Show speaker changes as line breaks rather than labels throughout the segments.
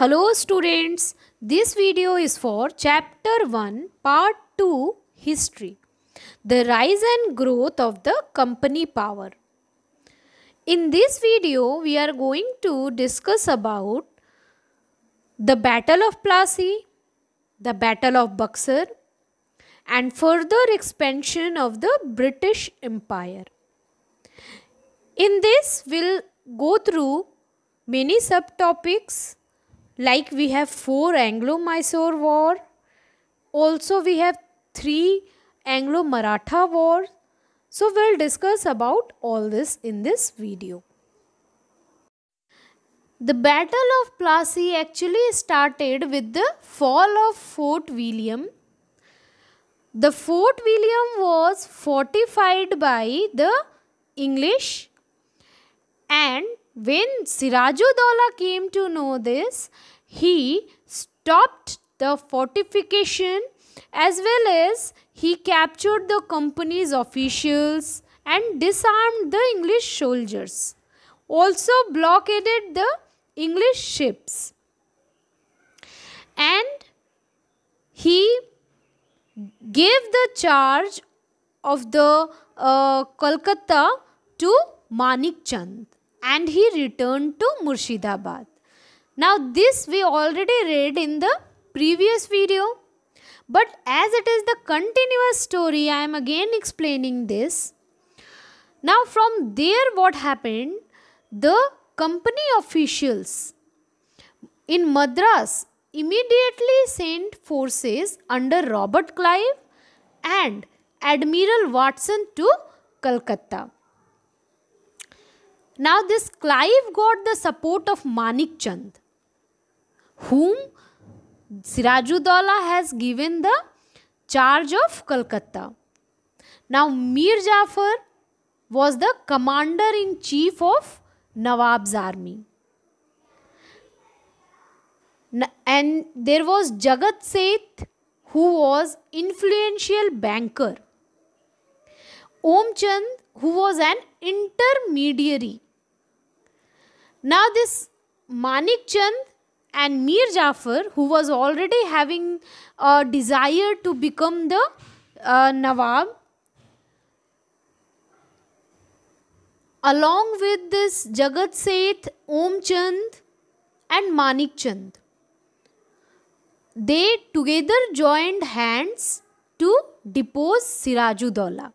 Hello students, this video is for chapter 1 part 2 history. The rise and growth of the company power. In this video we are going to discuss about the battle of Plassey, the battle of Buxar and further expansion of the British Empire. In this we'll go through many subtopics like we have four anglo-mysore war also we have three anglo-maratha war so we'll discuss about all this in this video the battle of plassey actually started with the fall of fort william the fort william was fortified by the english and when Sirajuddaulah came to know this, he stopped the fortification as well as he captured the company's officials and disarmed the English soldiers. Also blockaded the English ships. And he gave the charge of the uh, Kolkata to Manik Chand and he returned to Murshidabad. Now, this we already read in the previous video, but as it is the continuous story, I am again explaining this. Now, from there, what happened? The company officials in Madras immediately sent forces under Robert Clive and Admiral Watson to Calcutta. Now, this Clive got the support of Manik Chand, whom Sirajuddaulah has given the charge of Calcutta. Now, Mir Jafar was the commander in chief of Nawab's army. And there was Jagat Seth, who was influential banker. Om Chand, who was an intermediary now this Manik Chand and Mir Jafar who was already having a desire to become the uh, Nawab along with this Jagat Seth, Om Chand and Manik Chand they together joined hands to depose Sirajuddaulah.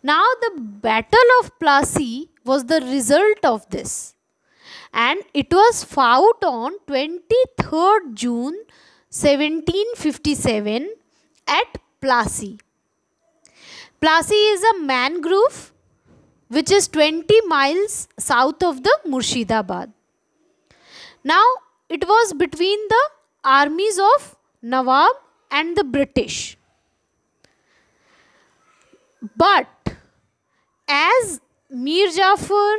Now the Battle of Plassey was the result of this. And it was fought on 23rd June 1757 at Plassey. Plassey is a mangrove which is 20 miles south of the Murshidabad. Now it was between the armies of Nawab and the British. But as Mir Jafar,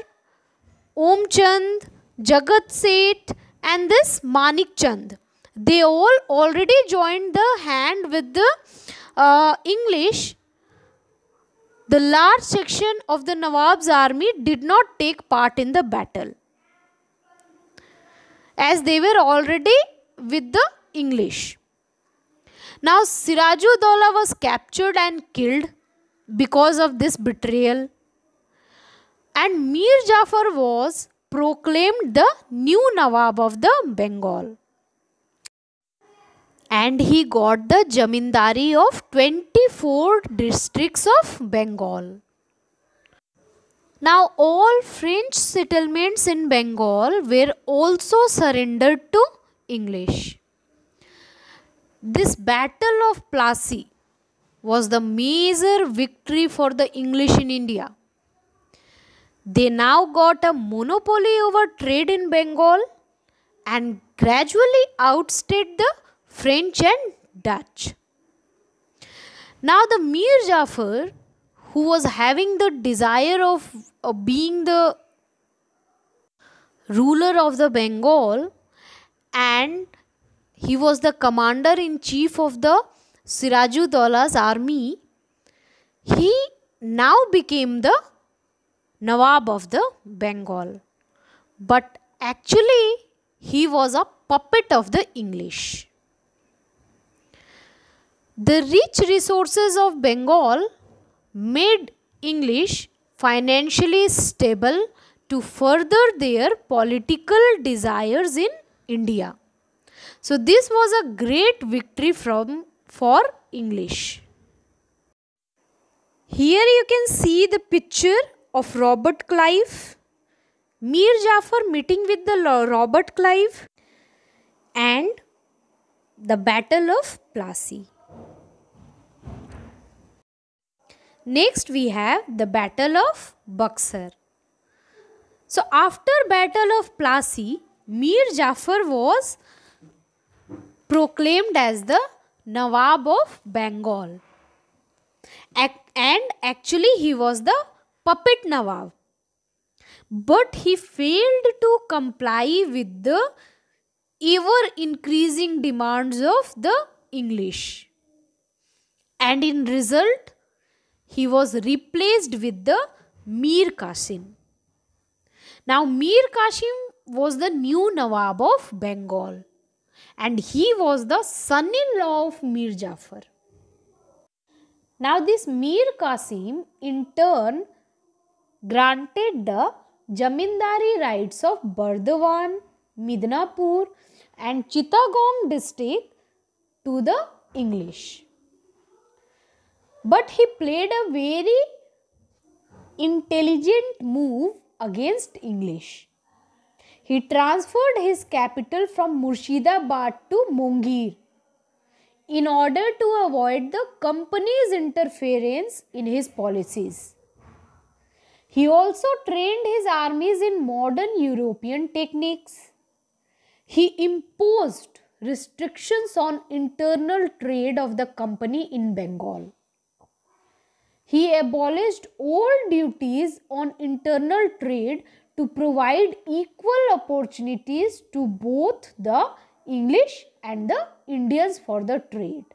Om Chand, Jagat Seth and this Manik Chand. They all already joined the hand with the uh, English. The large section of the Nawab's army did not take part in the battle as they were already with the English. Now Siraju Dola was captured and killed because of this betrayal and Mir Jafar was proclaimed the new Nawab of the Bengal. And he got the Jamindari of 24 districts of Bengal. Now all French settlements in Bengal were also surrendered to English. This Battle of Plassey was the major victory for the English in India. They now got a monopoly over trade in Bengal and gradually outstayed the French and Dutch. Now, the Mir Jafar, who was having the desire of, being the ruler of the Bengal and he was the commander in chief of the Sirajud Dola's army, he now became the Nawab of the Bengal. But actually, he was a puppet of the English. The rich resources of Bengal made English financially stable to further their political desires in India. So this was a great victory from for English. Here you can see the picture of Robert Clive, Mir Jafar meeting with the Robert Clive, and the Battle of Plassey. Next we have the Battle of Buxar. So after Battle of Plassey, Mir Jafar was proclaimed as the Nawab of Bengal. And actually he was the puppet Nawab. But he failed to comply with the ever increasing demands of the English. And in result, he was replaced with the Mir Qasim. Now, Mir Qasim was the new Nawab of Bengal and he was the son in law of Mir Jafar. Now, this Mir Qasim in turn granted the Jamindari rights of Burdwan, Midnapur and Chittagong district to the English. But he played a very intelligent move against English. He transferred his capital from Murshidabad to Mungir in order to avoid the company's interference in his policies. He also trained his armies in modern European techniques. He imposed restrictions on internal trade of the company in Bengal. He abolished all duties on internal trade to provide equal opportunities to both the English and the Indians for the trade.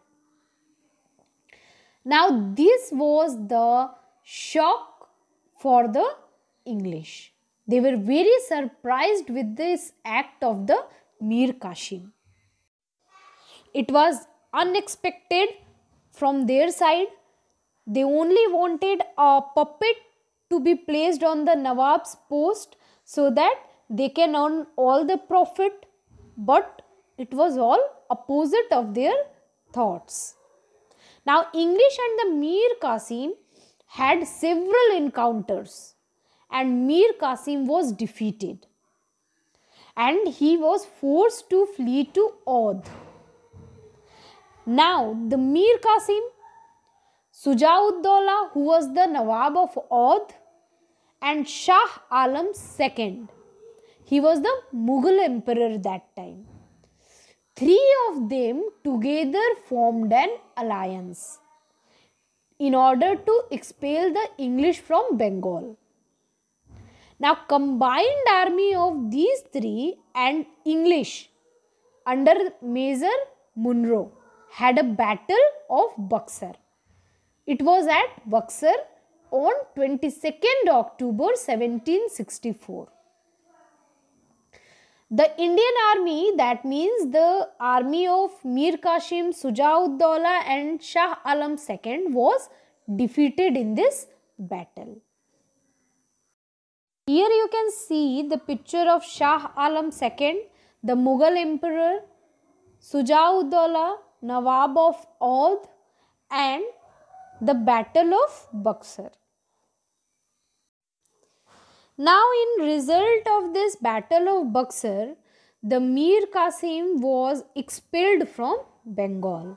Now, this was the shock for the English. They were very surprised with this act of the Mir Qasim. It was unexpected from their side. They only wanted a puppet to be placed on the Nawab's post so that they can earn all the profit, but it was all opposite of their thoughts. Now, English and the Mir Qasim had several encounters and Mir Qasim was defeated and he was forced to flee to Oudh. Now the Mir Qasim, Sujauddaulah who was the Nawab of Oudh and Shah Alam II. He was the Mughal emperor that time. Three of them together formed an alliance in order to expel the English from Bengal. Now, combined army of these three and English under Major Munro had a battle of Buxar. It was at Buxar on 22nd October 1764. The Indian army, that means the army of Mir Qasim, Sujauddawla and Shah Alam II was defeated in this battle. Here you can see the picture of Shah Alam II, the Mughal emperor, Sujauddawla, Nawab of Awadh and the Battle of Buxar. Now in result of this battle of Buxar, the Mir Qasim was expelled from Bengal.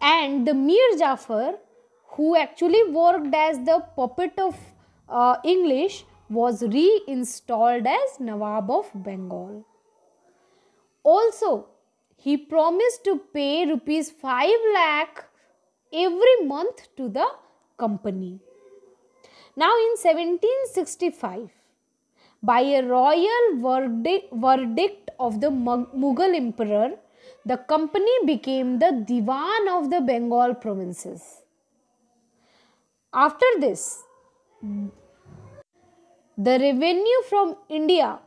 And the Mir Jafar, who actually worked as the puppet of uh, English, was reinstalled as Nawab of Bengal. Also, he promised to pay rupees 5 lakh every month to the company. Now in 1765, by a royal verdict, verdict of the Mughal emperor, the company became the Diwan of the Bengal provinces. After this, the revenue from India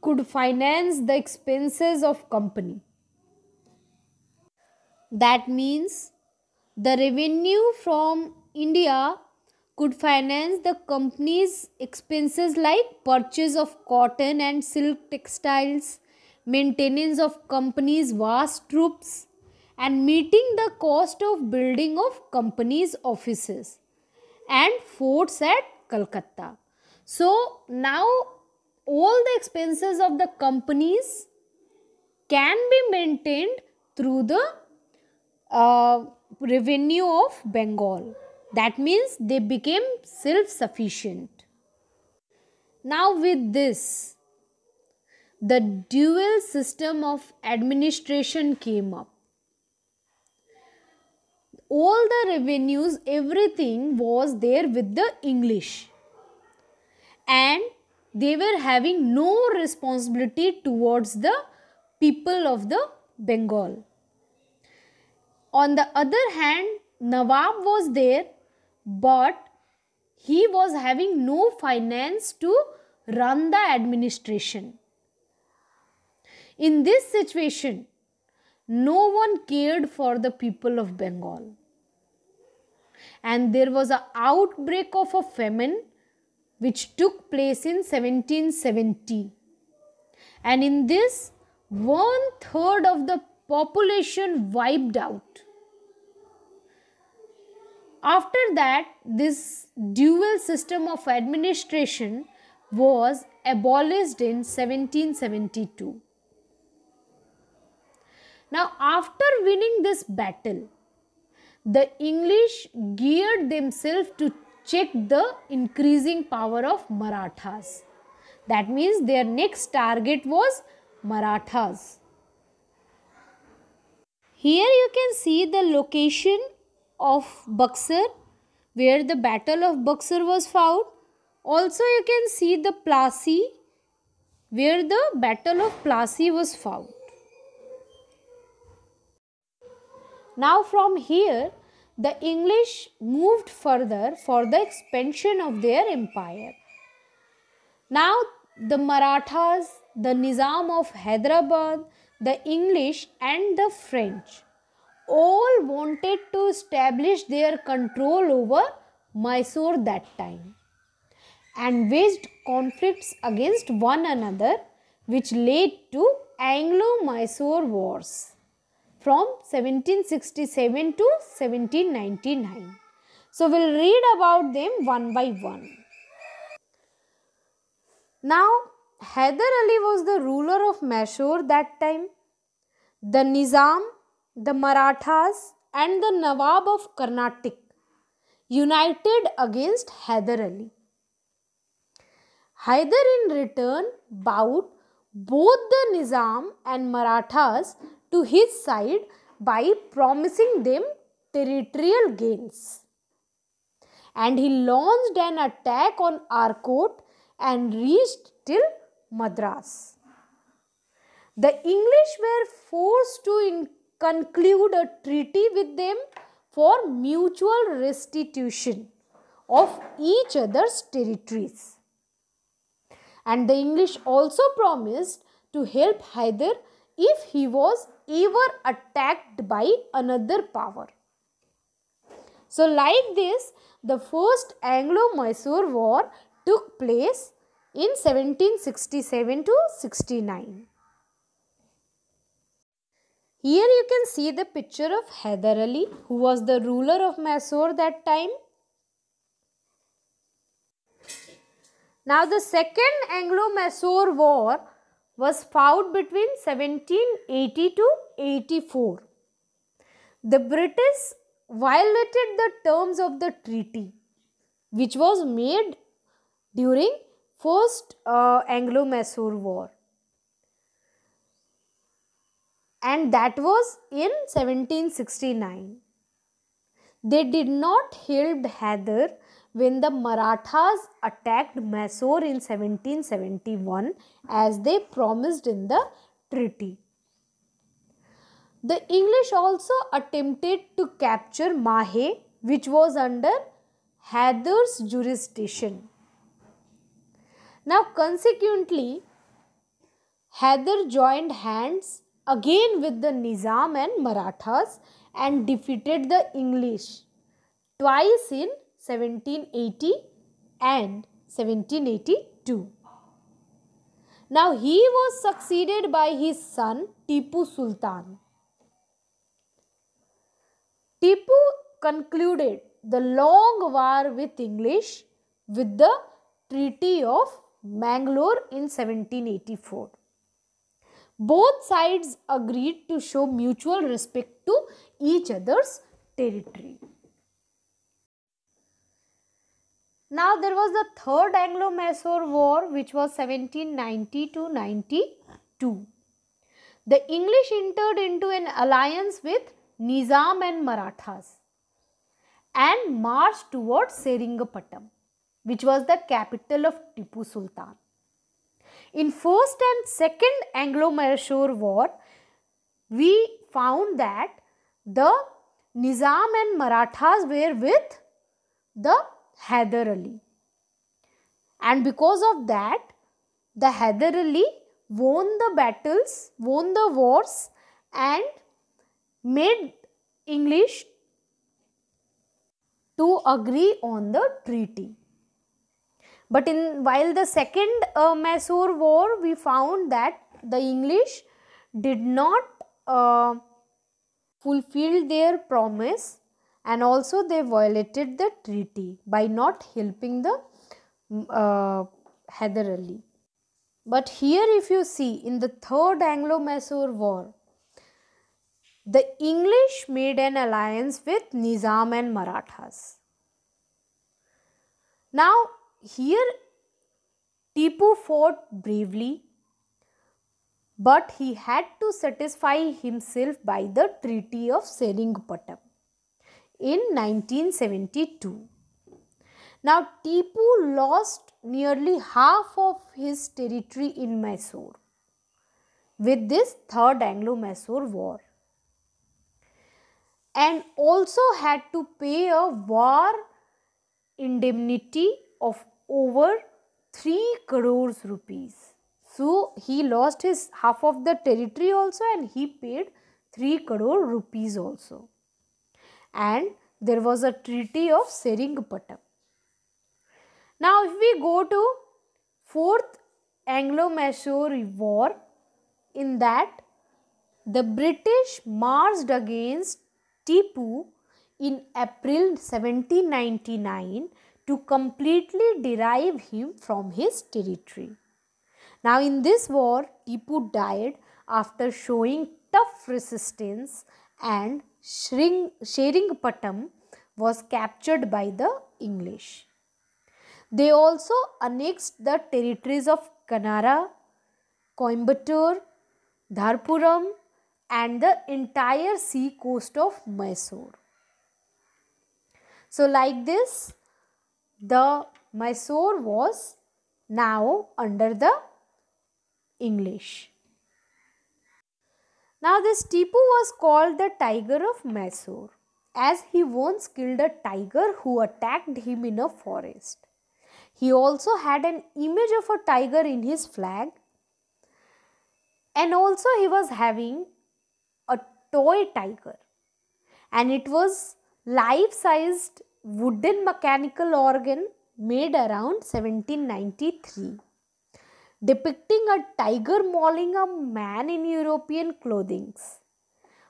could finance the expenses of company. That means the revenue from India could finance the company's expenses like purchase of cotton and silk textiles, maintenance of company's vast troops, and meeting the cost of building of company's offices and forts at Calcutta. So now all the expenses of the companies can be maintained through the uh, revenue of Bengal. That means they became self-sufficient. Now with this, the dual system of administration came up. All the revenues, everything was there with the English. And they were having no responsibility towards the people of the Bengal. On the other hand, Nawab was there but he was having no finance to run the administration. In this situation, no one cared for the people of Bengal. And there was an outbreak of a famine which took place in 1770. And in this, one third of the population wiped out. After that, this dual system of administration was abolished in 1772. Now, after winning this battle, the English geared themselves to check the increasing power of Marathas. That means their next target was Marathas. Here you can see the location of Buxar where the battle of Buxar was fought. Also you can see the Plassey where the battle of Plassey was fought. Now from here the English moved further for the expansion of their empire. Now the Marathas, the Nizam of Hyderabad, the English and the French all wanted to establish their control over Mysore that time and waged conflicts against one another which led to Anglo-Mysore wars from 1767 to 1799. So, we'll read about them one by one. Now, Hyder Ali was the ruler of Mysore that time. The Nizam the Marathas and the Nawab of Carnatic united against Hyder Ali. Hyder in return bowed both the Nizam and Marathas to his side by promising them territorial gains. And he launched an attack on Arcot and reached till Madras. The English were forced to conclude a treaty with them for mutual restitution of each other's territories. And the English also promised to help Hyder if he was ever attacked by another power. So, like this, the first Anglo Mysore War took place in 1767 to 69. Here you can see the picture of Hyder Ali who was the ruler of Mysore that time. Now the second Anglo-Mysore war was fought between 1780 to 84. The British violated the terms of the treaty which was made during first uh, Anglo-Mysore war and that was in 1769. They did not help Hyder when the Marathas attacked Mysore in 1771 as they promised in the treaty. The English also attempted to capture Mahe which was under Hyder's jurisdiction. Now consequently, Hyder joined hands again with the Nizam and Marathas and defeated the English twice in 1780 and 1782. Now he was succeeded by his son Tipu Sultan. Tipu concluded the long war with English with the Treaty of Mangalore in 1784. Both sides agreed to show mutual respect to each other's territory. Now there was the third Anglo-Mysore War which was 1790 to 92. The English entered into an alliance with Nizam and Marathas and marched towards Seringapatam which was the capital of Tipu Sultan. In first and second Anglo-Mysore war, we found that the Nizam and Marathas were with the Hyder Ali. And because of that, the Hyder Ali won the battles, won the wars and made English to agree on the treaty. But in while the second uh, Mysore war, we found that the English did not uh, fulfill their promise and also they violated the treaty by not helping the mm, uh, Hyder Ali. But here if you see in the third Anglo-Mysore war, the English made an alliance with Nizam and Marathas. Now here Tipu fought bravely, but he had to satisfy himself by the Treaty of Seringapatam in 1972. Now, Tipu lost nearly half of his territory in Mysore with this Third Anglo Mysore War and also had to pay a war indemnity of over 3 crores rupees. So he lost his half of the territory also and he paid 3 crore rupees also. And there was a treaty of Seringapatam. Now if we go to fourth Anglo-Mysore war in that the British marched against Tipu in April 1799 to completely derive him from his territory. Now, in this war, Tipu died after showing tough resistance and Shring, was captured by the English. They also annexed the territories of Kanara, Coimbatore, Dharpuram, and the entire sea coast of Mysore. So, like this, the Mysore was now under the English. Now this Tipu was called the tiger of Mysore as he once killed a tiger who attacked him in a forest. He also had an image of a tiger in his flag and also he was having a toy tiger and it was life-sized wooden mechanical organ made around 1793 depicting a tiger mauling a man in European clothings.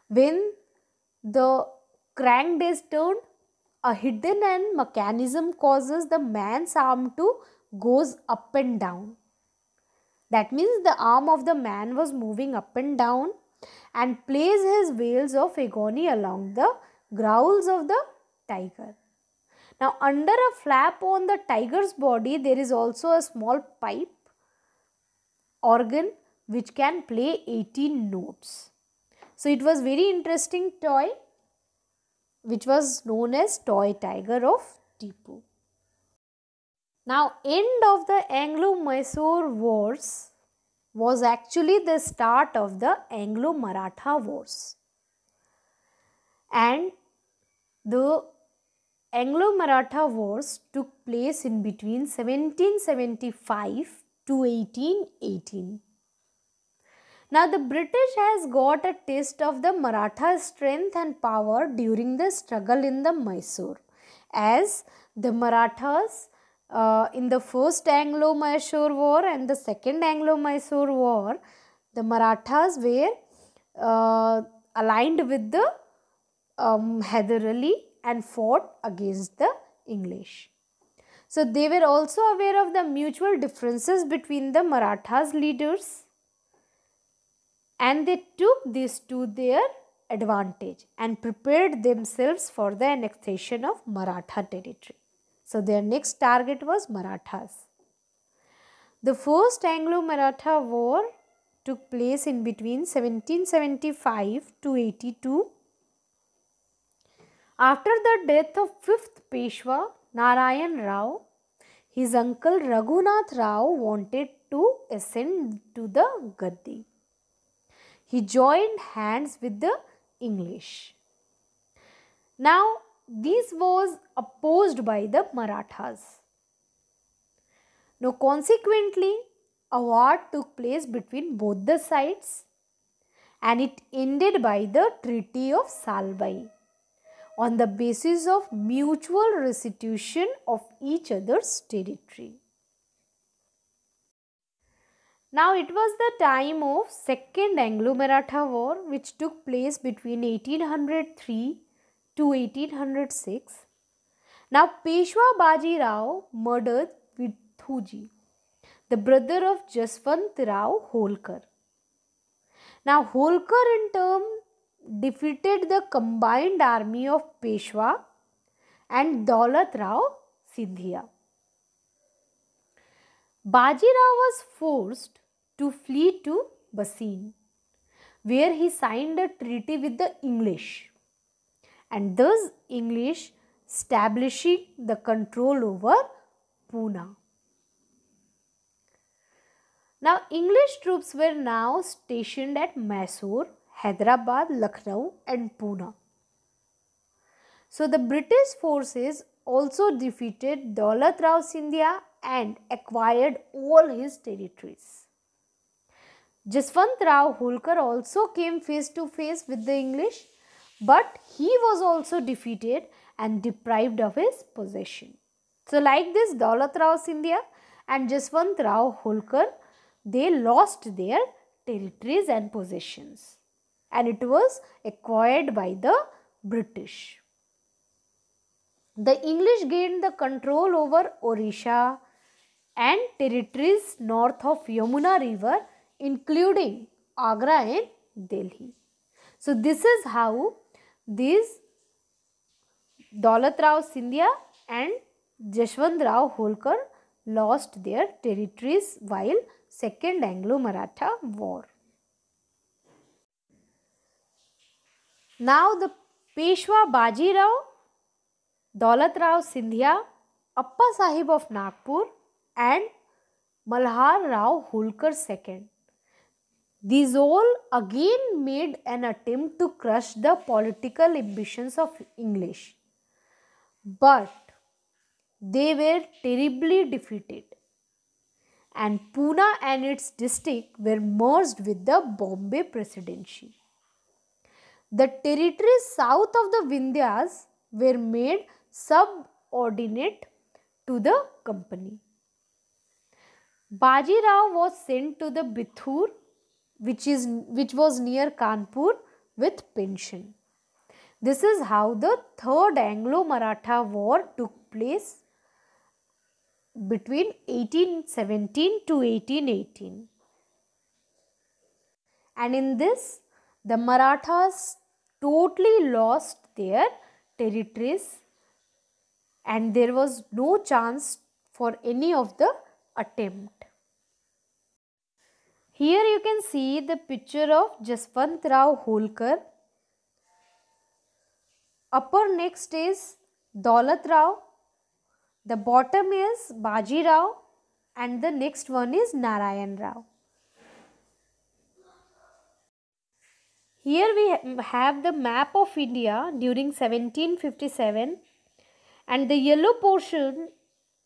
When the crank is turned, a hidden end mechanism causes the man's arm to goes up and down. That means the arm of the man was moving up and down and plays his wails of agony along the growls of the tiger. Now under a flap on the tiger's body there is also a small pipe organ which can play 18 notes. So it was very interesting toy which was known as toy tiger of Tipu. Now end of the Anglo-Mysore wars was actually the start of the Anglo-Maratha wars and the Anglo-Maratha Wars took place in between 1775 to 1818. Now the British has got a taste of the Maratha strength and power during the struggle in the Mysore as the Marathas uh, in the first Anglo-Mysore war and the second Anglo-Mysore war the Marathas were uh, aligned with the um, Ali and fought against the English. So they were also aware of the mutual differences between the Marathas leaders and they took this to their advantage and prepared themselves for the annexation of Maratha territory. So their next target was Marathas. The first Anglo-Maratha war took place in between 1775 to 82 after the death of 5th Peshwa Narayan Rao, his uncle Raghunath Rao wanted to ascend to the Gaddi. He joined hands with the English. Now, this was opposed by the Marathas. Now, consequently, a war took place between both the sides and it ended by the Treaty of Salbai on the basis of mutual restitution of each other's territory. Now it was the time of second Anglo-Maratha war which took place between 1803 to 1806. Now Peshwa Baji Rao murdered Vithuji, the brother of Jaswant Rao Holkar. Now Holkar in turn defeated the combined army of Peshwa and Daulat Rao Sindhia. Bajirao was forced to flee to Basin, where he signed a treaty with the English and thus English establishing the control over Pune. Now English troops were now stationed at Mysore Hyderabad, Lucknow, and Pune. So the British forces also defeated Daulat Rao Scindia and acquired all his territories. Jaswant Rao Holkar also came face to face with the English, but he was also defeated and deprived of his possession. So, like this, Daulat Rao Scindia and Jaswant Rao Holkar they lost their territories and possessions and it was acquired by the British. The English gained the control over Orisha and territories north of Yamuna river including Agra and Delhi. So this is how these Daulat Rao and Jashwant Rao Holkar lost their territories while Second Anglo-Maratha War. Now the Peshwa Baji Rao, Daulat Rao Sindhya, Appa Sahib of Nagpur and Malhar Rao Holkar II. These all again made an attempt to crush the political ambitions of English. But they were terribly defeated and Pune and its district were merged with the Bombay Presidency. The territories south of the Vindhyas were made subordinate to the company. Baji Rao was sent to the Bithur which is which was near Kanpur with pension. This is how the third Anglo-Maratha war took place between 1817 to 1818. And in this the Marathas totally lost their territories and there was no chance for any of the attempt. Here you can see the picture of Jaswant Rao Holkar. Upper next is Daulat Rao, the bottom is Baji Rao and the next one is Narayan Rao. Here we have the map of India during 1757 and the yellow portion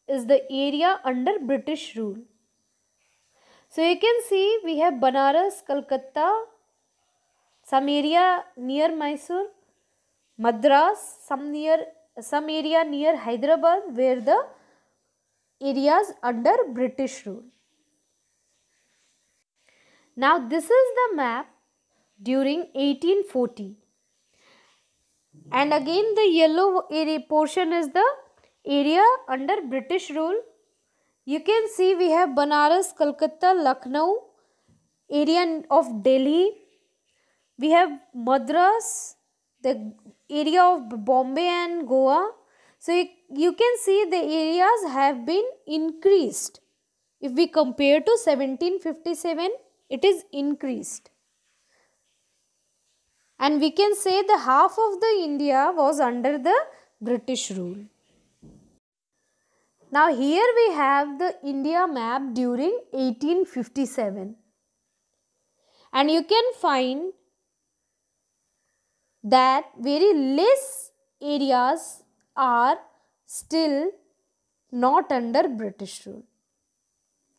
is the area under British rule. So you can see we have Banaras, Calcutta, some area near Mysore, Madras, some near some area near Hyderabad where the areas under British rule. Now this is the map during 1840 and again the yellow area portion is the area under British rule. You can see we have Banaras, Calcutta, Lucknow, area of Delhi. We have Madras, the area of Bombay and Goa. So you, you can see the areas have been increased. If we compare to 1757, it is increased and we can say the half of the India was under the British rule. Now here we have the India map during 1857 and you can find that very less areas are still not under British rule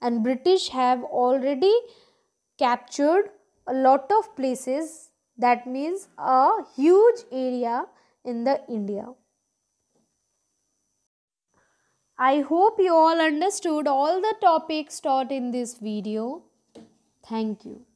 and British have already captured a lot of places that means a huge area in the India. I hope you all understood all the topics taught in this video. Thank you.